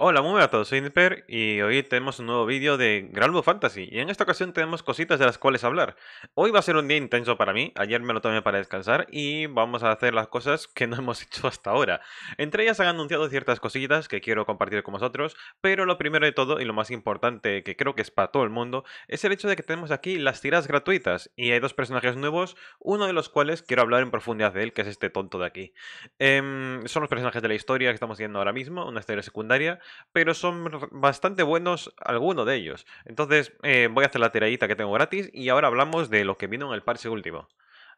Hola, muy a todos, soy Nipper y hoy tenemos un nuevo vídeo de Gran Fantasy y en esta ocasión tenemos cositas de las cuales hablar. Hoy va a ser un día intenso para mí, ayer me lo tomé para descansar y vamos a hacer las cosas que no hemos hecho hasta ahora. Entre ellas han anunciado ciertas cositas que quiero compartir con vosotros, pero lo primero de todo y lo más importante que creo que es para todo el mundo es el hecho de que tenemos aquí las tiras gratuitas y hay dos personajes nuevos, uno de los cuales quiero hablar en profundidad de él, que es este tonto de aquí. Em, son los personajes de la historia que estamos viendo ahora mismo, una historia secundaria pero son bastante buenos algunos de ellos. Entonces eh, voy a hacer la tiradita que tengo gratis y ahora hablamos de lo que vino en el parche último.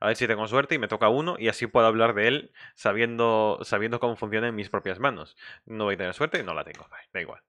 A ver si tengo suerte y me toca uno y así puedo hablar de él sabiendo, sabiendo cómo funciona en mis propias manos. No voy a tener suerte y no la tengo. Da igual.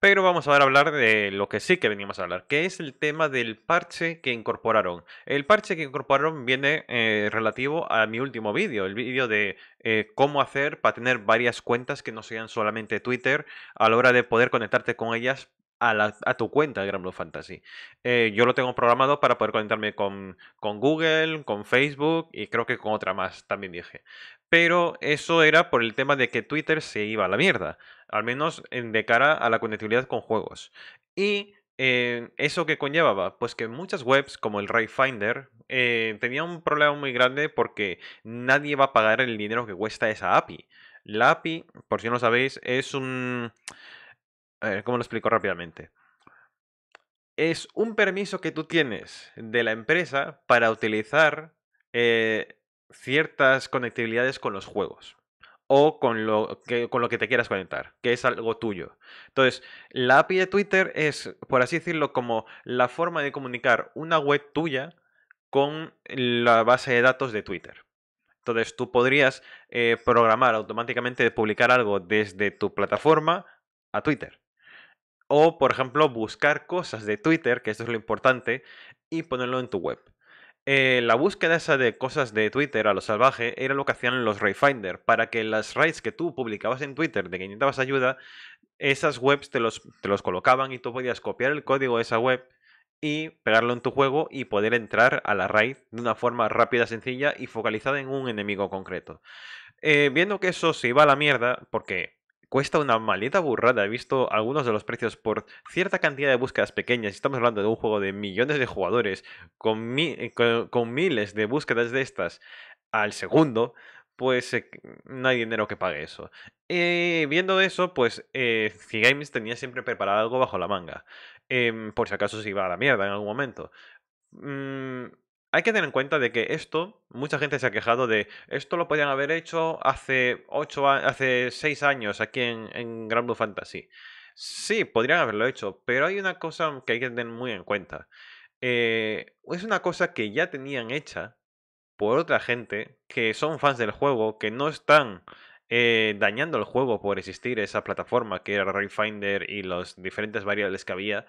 Pero vamos a hablar de lo que sí que veníamos a hablar, que es el tema del parche que incorporaron. El parche que incorporaron viene eh, relativo a mi último vídeo, el vídeo de eh, cómo hacer para tener varias cuentas que no sean solamente Twitter a la hora de poder conectarte con ellas a, tu cuenta de Gran Blue Fantasy. Eh, yo lo tengo programado para poder conectarme con, Google, con Facebook y creo que con otra más, también dije. Pero eso era por el tema de que Twitter se iba a la mierda, al menos de cara a la conectividad con juegos. Y eh, eso que conllevaba, pues que muchas webs como el Rayfinder Finder eh, un problema muy grande porque nadie va a pagar el dinero que cuesta esa API. La API, por si no lo sabéis, es un... ¿cómo lo explico rápidamente? Es un permiso que tú tienes de la empresa para utilizar eh, ciertas conectividades con los juegos o con lo, que, te quieras conectar, que es algo tuyo. Entonces, la API de Twitter es, por así decirlo, como la forma de comunicar una web tuya con la base de datos de Twitter. Entonces, tú podrías eh, programar automáticamente de publicar algo desde tu plataforma a Twitter. O, por ejemplo, buscar cosas de Twitter, que esto es lo importante, y ponerlo en tu web. Eh, la búsqueda esa de cosas de Twitter a lo salvaje era lo que hacían los Rayfinder, para que las raids que tú publicabas en Twitter de que necesitabas ayuda, esas webs te los, colocaban y tú podías copiar el código de esa web y pegarlo en tu juego y poder entrar a la raid de una forma rápida, sencilla y focalizada en un enemigo concreto. Eh, viendo que eso se iba a la mierda, porque cuesta una maleta burrada. He visto algunos de los precios por cierta cantidad de búsquedas pequeñas. Estamos hablando de un juego de millones de jugadores con, eh, miles de búsquedas de estas al segundo. Pues eh, no hay dinero que pague eso. Eh, viendo eso, pues eh, Games tenía siempre preparado algo bajo la manga. Em, por si acaso se iba a la mierda en algún momento. Mm, hay que tener en cuenta de que esto, mucha gente se ha quejado de esto lo podían haber hecho hace, 8, hace 6 años aquí en, en Grand Blue Fantasy. Sí, podrían haberlo hecho, pero hay una cosa que hay que tener muy en cuenta. Eh, es una cosa que ya tenían hecha por otra gente que son fans del juego, que no están eh, dañando el juego por existir esa plataforma que era Rayfinder y los diferentes variables que había.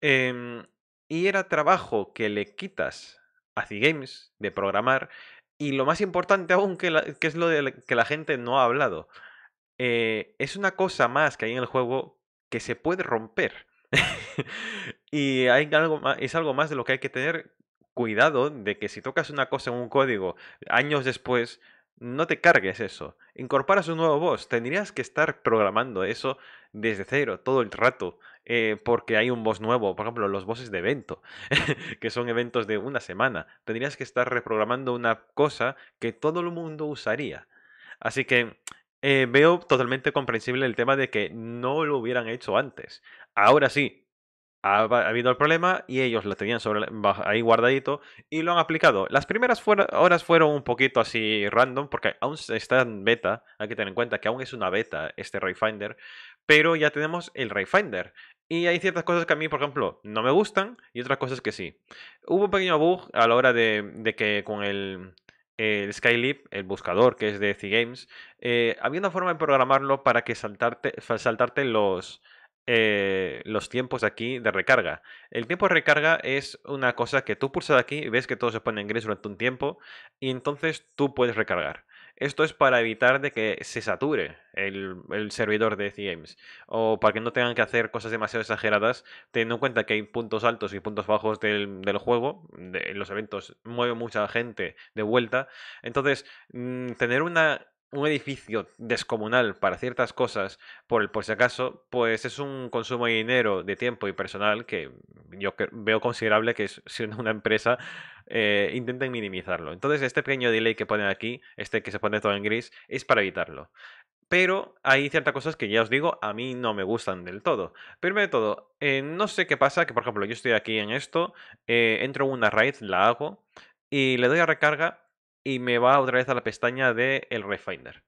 Em, y era trabajo que le quitas games, de programar, y lo más importante aún, que, es lo de que la gente no ha hablado, eh, es una cosa más que hay en el juego que se puede romper. y hay algo, es algo más de lo que hay que tener cuidado de que si tocas una cosa en un código años después, no te cargues eso. Incorporas un nuevo boss. Tendrías que estar programando eso desde cero todo el rato. Eh, porque hay un boss nuevo, por ejemplo, los bosses de evento, que son eventos de una semana. Tendrías que estar reprogramando una cosa que todo el mundo usaría. Así que eh, veo totalmente comprensible el tema de que no lo hubieran hecho antes. Ahora sí, ha, habido el problema y ellos lo tenían ahí guardadito y lo han aplicado. Las primeras horas fueron un poquito así random porque aún está en beta, hay que tener en cuenta que aún es una beta este Rayfinder, pero ya tenemos el Rayfinder. Y hay ciertas cosas que a mí, por ejemplo, no me gustan y otras cosas que sí. Hubo un pequeño bug a la hora de, que con el, el el buscador que es de C Games, eh, había una forma de programarlo para que saltarte, saltarte los, eh, los tiempos aquí de recarga. El tiempo de recarga es una cosa que tú pulsas aquí y ves que todo se pone en gris durante un tiempo y entonces tú puedes recargar. Esto es para evitar de que se sature el, servidor de C Games o para que no tengan que hacer cosas demasiado exageradas, teniendo en cuenta que hay puntos altos y puntos bajos del, juego, de, los eventos mueve mucha gente de vuelta. Entonces, mm, tener una un edificio descomunal para ciertas cosas, por el por si acaso, pues es un consumo de dinero, de tiempo y personal que yo veo considerable que siendo una empresa eh, intenten minimizarlo. Entonces este pequeño delay que ponen aquí, este que se pone todo en gris, es para evitarlo. Pero hay ciertas cosas que ya os digo, a mí no me gustan del todo. Primero de todo, eh, no sé qué pasa, que por ejemplo yo estoy aquí en esto, eh, entro en una raid, la hago y le doy a recarga y me va otra vez a la pestaña de el Refinder.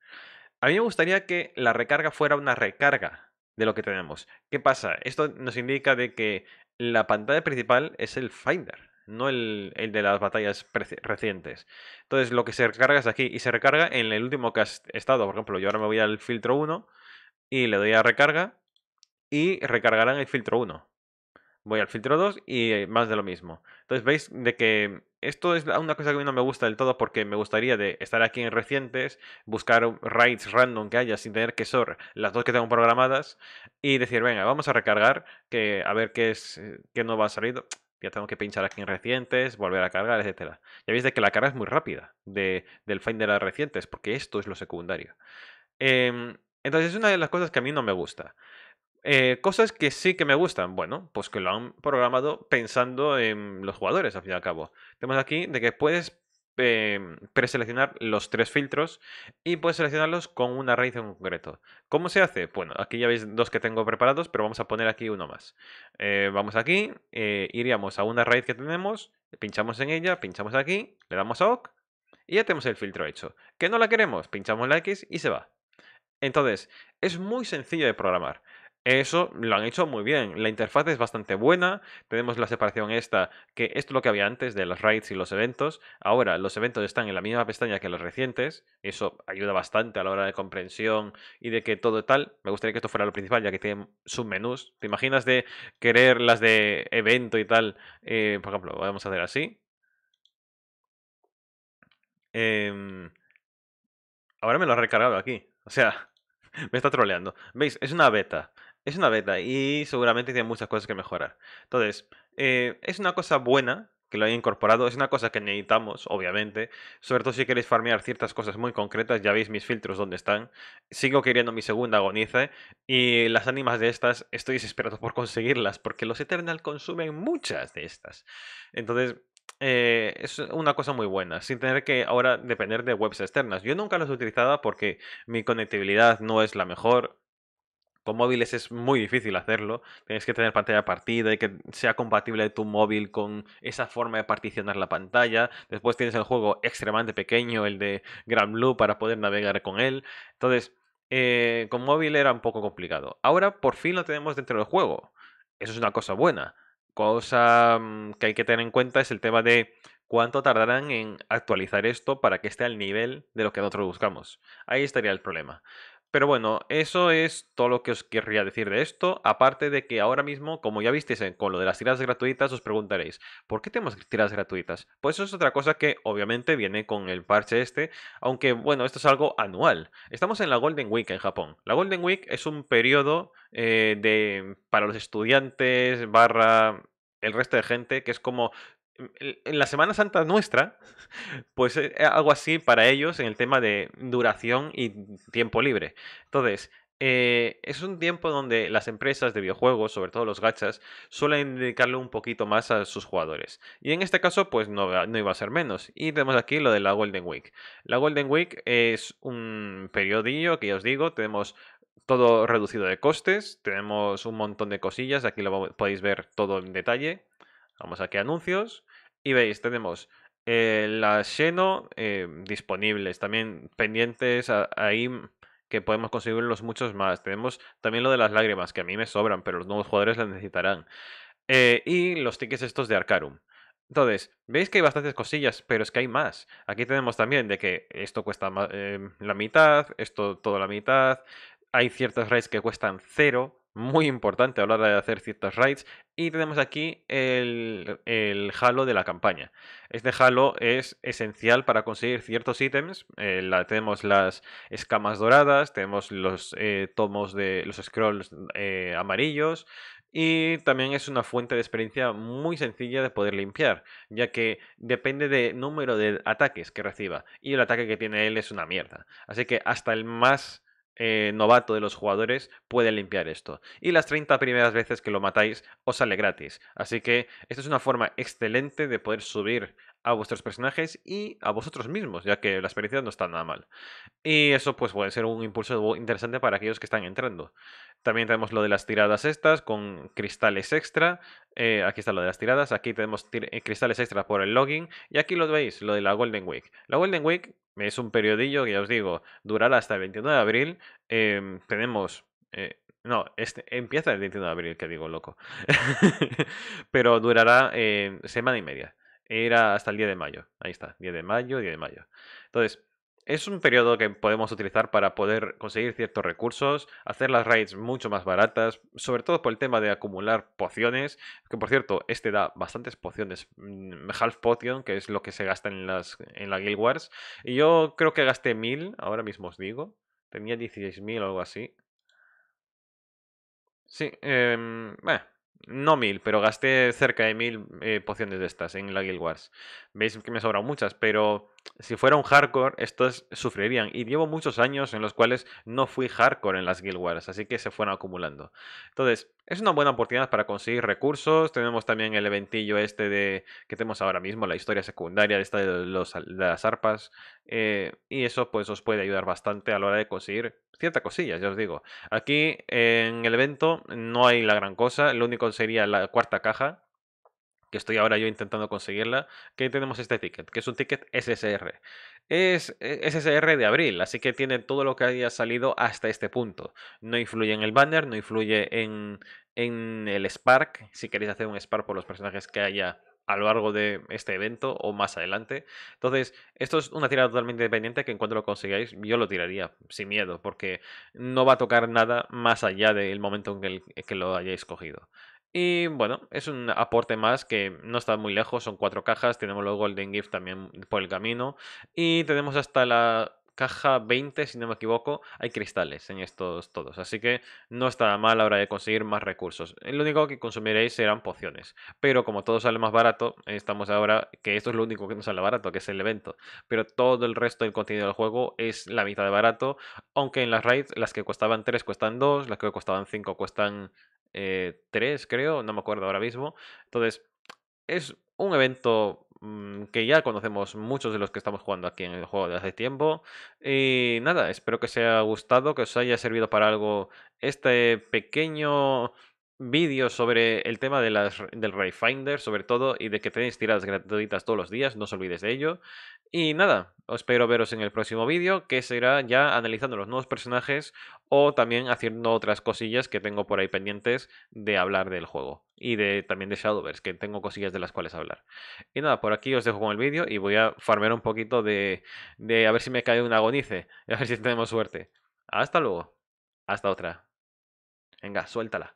A mí me gustaría que la recarga fuera una recarga de lo que tenemos. ¿Qué pasa? Esto nos indica de que la pantalla principal es el Finder, no el, el de las batallas recientes. Entonces lo que se recarga es aquí y se recarga en el último estado. Por ejemplo, yo ahora me voy al filtro 1 y le doy a recarga y recargarán el filtro 1 voy al filtro 2 y eh, más de lo mismo. Entonces veis de que esto es una cosa que a mí no me gusta del todo porque me gustaría de estar aquí en recientes, buscar raids random que haya sin tener que ser las dos que tengo programadas y decir, venga, vamos a recargar, que a ver qué es eh, qué no va a salir. Ya tengo que pinchar aquí en recientes, volver a cargar, etcétera. Ya veis de que la carga es muy rápida de, del Finder a recientes, porque esto es lo secundario. Em, entonces es una de las cosas que a mí no me gusta. Eh, cosas que sí que me gustan. Bueno, pues que lo han programado pensando en los jugadores, al fin y al cabo. Tenemos aquí de que puedes em, preseleccionar los tres filtros y puedes seleccionarlos con una raíz en concreto. ¿Cómo se hace? Bueno, aquí ya veis dos que tengo preparados, pero vamos a poner aquí uno más. Eh, vamos aquí, eh, iríamos a una raíz que tenemos, pinchamos en ella, pinchamos aquí, le damos a OK y ya tenemos el filtro hecho. ¿Que no la queremos? Pinchamos la X y se va. Entonces, es muy sencillo de programar. Eso lo han hecho muy bien. La interfaz es bastante buena. Tenemos la separación esta, que esto es lo que había antes de los raids y los eventos. Ahora los eventos están en la misma pestaña que los recientes. Eso ayuda bastante a la hora de comprensión y de que todo tal. Me gustaría que esto fuera lo principal, ya que tienen submenús. ¿Te imaginas de querer las de evento y tal? Eh, por ejemplo, vamos a hacer así. Em, ahora me lo ha recargado aquí. O sea, me está troleando. ¿Veis? Es una beta. Es una beta y seguramente tiene muchas cosas que mejorar. Entonces, eh, es una cosa buena que lo haya incorporado. Es una cosa que necesitamos, obviamente. Sobre todo si queréis farmear ciertas cosas muy concretas. Ya veis mis filtros donde están. Sigo queriendo mi segunda agonice. Y las ánimas de estas estoy desesperado por conseguirlas. Porque los Eternal consumen muchas de estas. Entonces... Eh, es una cosa muy buena, sin tener que ahora depender de webs externas. Yo nunca las he utilizado porque mi conectividad no es la mejor, con móviles es muy difícil hacerlo. Tienes que tener pantalla partida y que sea compatible tu móvil con esa forma de particionar la pantalla. Después tienes el juego extremadamente pequeño, el de Grand Blue, para poder navegar con él. Entonces, eh, con móvil era un poco complicado. Ahora por fin lo tenemos dentro del juego. Eso es una cosa buena. Cosa mm, que hay que tener en cuenta es el tema de cuánto tardarán en actualizar esto para que esté al nivel de lo que nosotros buscamos. Ahí estaría el problema. Pero bueno, eso es todo lo que os querría decir de esto, aparte de que ahora mismo, como ya visteis con lo de las tiradas gratuitas, os preguntaréis, ¿por qué tenemos tiradas gratuitas? Pues eso es otra cosa que obviamente viene con el parche este, aunque bueno, esto es algo anual. Estamos en la Golden Week en Japón. La Golden Week es un periodo eh, de, para los estudiantes, barra el resto de gente, que es como en la Semana Santa nuestra, pues eh, algo así para ellos en el tema de duración y tiempo libre. Entonces, eh, es un tiempo donde las empresas de videojuegos, sobre todo los gachas, suelen dedicarle un poquito más a sus jugadores. Y en este caso, pues no, no iba a ser menos. Y tenemos aquí lo de la Golden Week. La Golden Week es un periodillo que ya os digo, tenemos todo reducido de costes, tenemos un montón de cosillas, aquí lo podéis ver todo en detalle. Vamos aquí a anuncios y veis, tenemos la eh, las Xeno eh, disponibles, también pendientes ahí mm, que podemos conseguir los muchos más. Tenemos también lo de las lágrimas, que a mí me sobran, pero los nuevos jugadores las necesitarán. Eh, y los tickets estos de Arcarum. Entonces, veis que hay bastantes cosillas, pero es que hay más. Aquí tenemos también de que esto cuesta la mitad, esto toda la mitad, hay ciertas raids que cuestan cero, muy importante a la hora de hacer ciertos raids. Y tenemos aquí el, el halo de la campaña. Este halo es esencial para conseguir ciertos ítems. Eh, tenemos las escamas doradas, tenemos los eh, tomos de los scrolls eh, amarillos. Y también es una fuente de experiencia muy sencilla de poder limpiar, ya que depende del número de ataques que reciba. Y el ataque que tiene él es una mierda. Así que hasta el más eh, novato de los jugadores puede limpiar esto. Y las 30 primeras veces que lo matáis os sale gratis. Así que esta es una forma excelente de poder subir a vuestros personajes y a vosotros mismos, ya que la experiencia no está nada mal. Y eso pues puede ser un impulso interesante para aquellos que están entrando. También tenemos lo de las tiradas estas con cristales extra. Eh, aquí está lo de las tiradas, aquí tenemos eh, cristales extra por el login y aquí lo veis, lo de la Golden Week. La Golden Week es un periodillo que ya os digo, durará hasta el 29 de abril. Em, tenemos... Eh, no, este, empieza el 29 de abril, que digo, loco. Pero durará semana y media era hasta el 10 de mayo. Ahí está, 10 de mayo, 10 de mayo. Entonces, es un periodo que podemos utilizar para poder conseguir ciertos recursos, hacer las raids mucho más baratas, sobre todo por el tema de acumular pociones, que por cierto, este da bastantes pociones, mm, half potion, que es lo que se gasta en, las, en la Guild Wars, y yo creo que gasté 1000, ahora mismo os digo, tenía 16.000 o algo así. Sí, em, eh, bueno, no mil, pero gasté cerca de mil eh, pociones de estas en la Guild Wars. Veis que me sobran muchas, pero si fuera un hardcore, estos sufrirían. Y llevo muchos años en los cuales no fui hardcore en las Guild Wars, así que se fueron acumulando. Entonces, es una buena oportunidad para conseguir recursos. Tenemos también el eventillo este de que tenemos ahora mismo, la historia secundaria de, los, de las arpas. Eh, y eso pues os puede ayudar bastante a la hora de conseguir cierta cosillas, ya os digo. Aquí en el evento no hay la gran cosa, lo único sería la cuarta caja, que estoy ahora yo intentando conseguirla, que tenemos este ticket, que es un ticket SSR. Es e, SSR de abril, así que tiene todo lo que haya salido hasta este punto. No influye en el banner, no influye en, el Spark, si queréis hacer un Spark por los personajes que haya a lo largo de este evento o más adelante. Entonces, esto es una tirada totalmente independiente que en cuanto lo consigáis, yo lo tiraría sin miedo, porque no va a tocar nada más allá del momento en que lo hayáis cogido. Y bueno, es un aporte más que no está muy lejos, son cuatro cajas, tenemos el Golden Gift también por el camino y tenemos hasta la caja 20, si no me equivoco, hay cristales en estos todos. Así que no está mal a la hora de conseguir más recursos. Eh, lo único que consumiréis serán pociones. Pero como todo sale más barato, estamos ahora que esto es lo único que nos sale barato, que es el evento. Pero todo el resto del contenido del juego es la mitad de barato. Aunque en las raids las que costaban 3 cuestan 2, las que costaban 5 cuestan eh, 3, creo, no me acuerdo ahora mismo. Entonces, es un evento mm, que ya conocemos muchos de los que estamos jugando aquí en el juego de hace tiempo. Y nada, espero que os haya gustado, que os haya servido para algo este pequeño vídeos sobre el tema de las, del Rayfinder, sobre todo, y de que tenéis tiradas gratuitas todos los días, no os olvidéis de ello. Y nada, os espero veros en el próximo vídeo, que será ya analizando los nuevos personajes o también haciendo otras cosillas que tengo por ahí pendientes de hablar del juego. Y de, también de Shadowverse, que tengo cosillas de las cuales hablar. Y nada, por aquí os dejo con el vídeo y voy a farmear un poquito de, de a ver si me cae un agonice, a ver si tenemos suerte. Hasta luego. Hasta otra. Venga, suéltala.